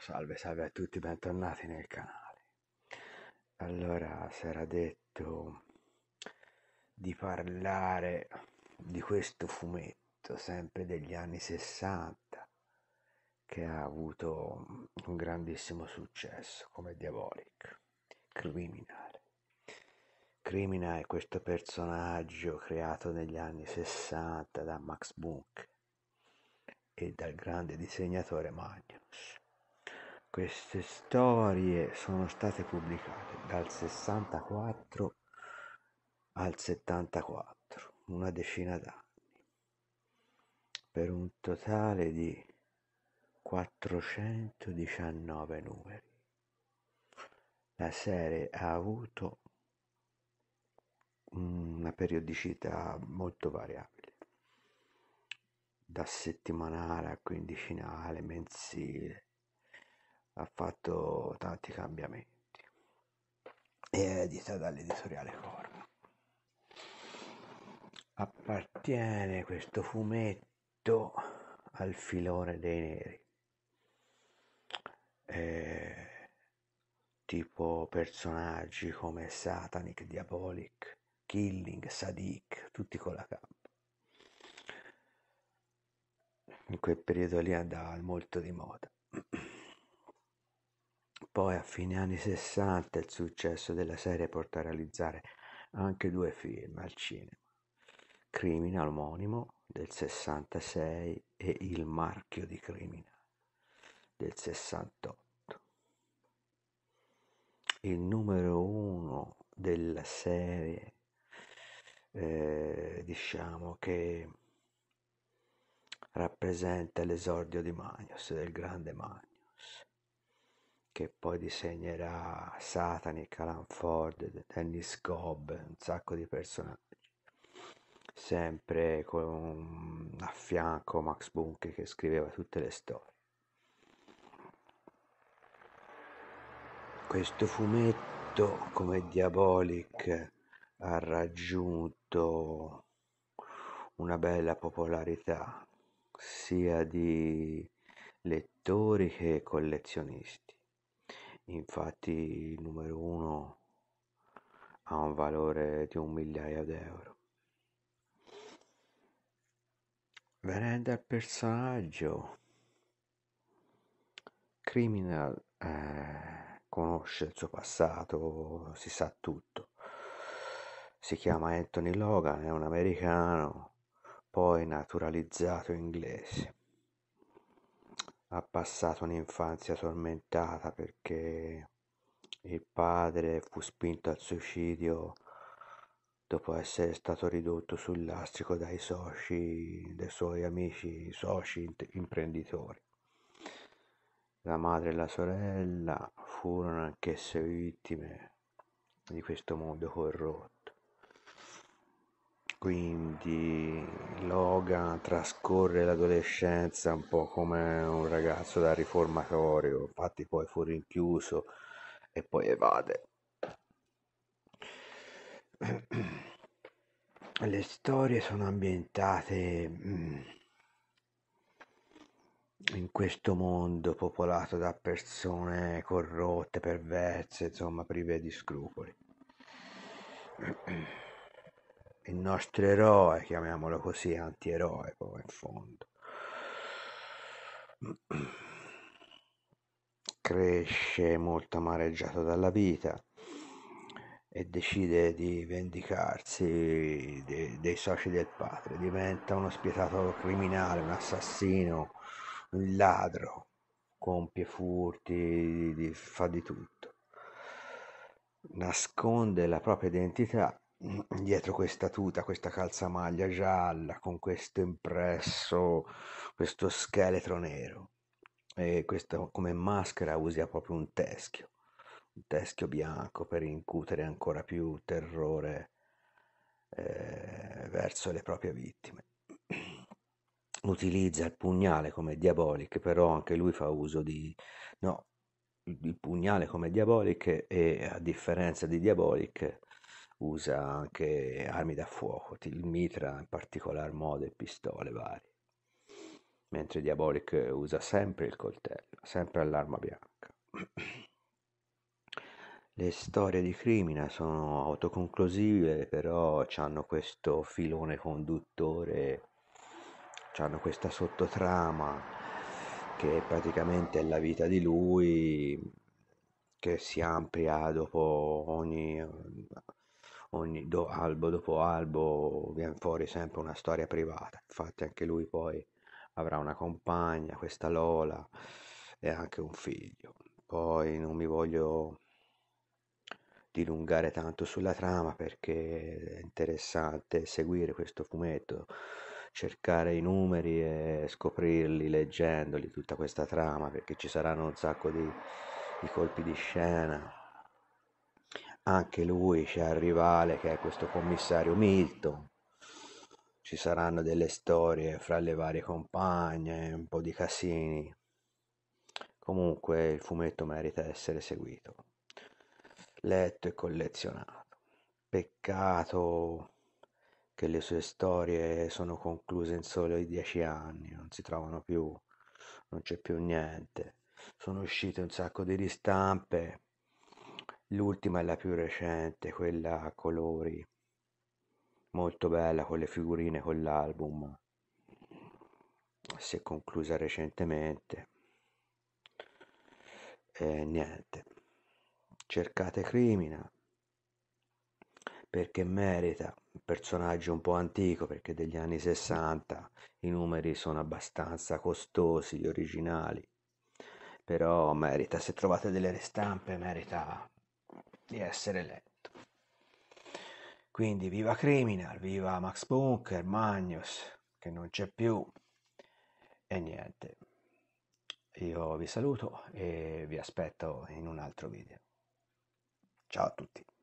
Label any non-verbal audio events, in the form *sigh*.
salve salve a tutti, bentornati nel canale. Allora, si era detto di parlare di questo fumetto, sempre degli anni 60, che ha avuto un grandissimo successo come Diabolic, Criminale. Crimina è questo personaggio creato negli anni 60 da Max Bunke e dal grande disegnatore Magnus. Queste storie sono state pubblicate dal 64 al 74, una decina d'anni, per un totale di 419 numeri. La serie ha avuto una periodicità molto variabile, da settimanale a quindicinale, mensile, ha fatto tanti cambiamenti e edita dall'editoriale Cormo. Appartiene questo fumetto al filone dei neri, e, eh, tipo personaggi come Satanic, Diabolic, Killing, Sadik, tutti con la campo. In quel periodo lì andava molto di moda. *clears throat* Poi a fine anni 60 il successo della serie porta a realizzare anche due film al cinema, Criminal omonimo del 66 e Il marchio di Criminal del 68. Il numero uno della serie, eh, diciamo che rappresenta l'esordio di Magnus, del grande Magnus che poi disegnerà Satanic, Alan Ford, Dennis Gobb, un sacco di personaggi. Sempre con a fianco Max Bunke che scriveva tutte le storie. Questo fumetto come Diabolic ha raggiunto una bella popolarità sia di lettori che collezionisti. Infatti il numero 1 ha un valore di un migliaio d'euro. Venendo al personaggio, Criminal eh, conosce il suo passato, si sa tutto. Si chiama Anthony Logan, è un americano, poi naturalizzato inglese ha passato un'infanzia tormentata perché il padre fu spinto al suicidio dopo essere stato ridotto sul lastrico dai soci, dai suoi amici soci imprenditori. La madre e la sorella furono anch'esse vittime di questo mondo corrotto. Quindi Logan trascorre l'adolescenza un po' come un ragazzo da riformatorio, infatti poi fu rinchiuso e poi evade. Le storie sono ambientate mm, in questo mondo popolato da persone corrotte, perverse, insomma prive di scrupoli. *clears throat* il nostro eroe, chiamiamolo così, antieroe poi in fondo. Cresce molto amareggiato dalla vita e decide di vendicarsi dei, dei soci del padre, diventa uno spietato criminale, un assassino, un ladro, compie furti, fa di tutto. Nasconde la propria identità dietro questa tuta, questa calzamaglia gialla con questo impresso, questo scheletro nero e questa come maschera usa proprio un teschio, un teschio bianco per incutere ancora più terrore eh, verso le proprie vittime. Utilizza il pugnale come diabolic, però anche lui fa uso di... no, il pugnale come diabolic e a differenza di diabolic usa anche armi da fuoco, il mitra in particolar modo e pistole varie, mentre Diabolic usa sempre il coltello, sempre all'arma bianca. *clears throat* Le storie di crimina sono autoconclusive, però hanno questo filone conduttore, hanno questa sottotrama che praticamente è la vita di lui che si amplia dopo ogni ogni do, albo dopo albo viene fuori sempre una storia privata. Infatti anche lui poi avrà una compagna, questa Lola, e anche un figlio. Poi non mi voglio dilungare tanto sulla trama perché è interessante seguire questo fumetto, cercare i numeri e scoprirli leggendoli tutta questa trama perché ci saranno un sacco di, di colpi di scena anche lui c'è il rivale che è questo commissario Milton. Ci saranno delle storie fra le varie compagne, un po' di casini. Comunque il fumetto merita di essere seguito, letto e collezionato. Peccato che le sue storie sono concluse in solo i dieci anni, non si trovano più, non c'è più niente. Sono uscite un sacco di ristampe, L'ultima è la più recente, quella a colori, molto bella con le figurine, con l'album. Si è conclusa recentemente. E niente, cercate Crimina perché merita, un personaggio un po' antico perché degli anni 60, i numeri sono abbastanza costosi, gli originali, però merita, se trovate delle restampe merita di essere eletto. Quindi viva Criminal, viva Max Bunker, Magnus, che non c'è più. E niente, io vi saluto e vi aspetto in un altro video. Ciao a tutti.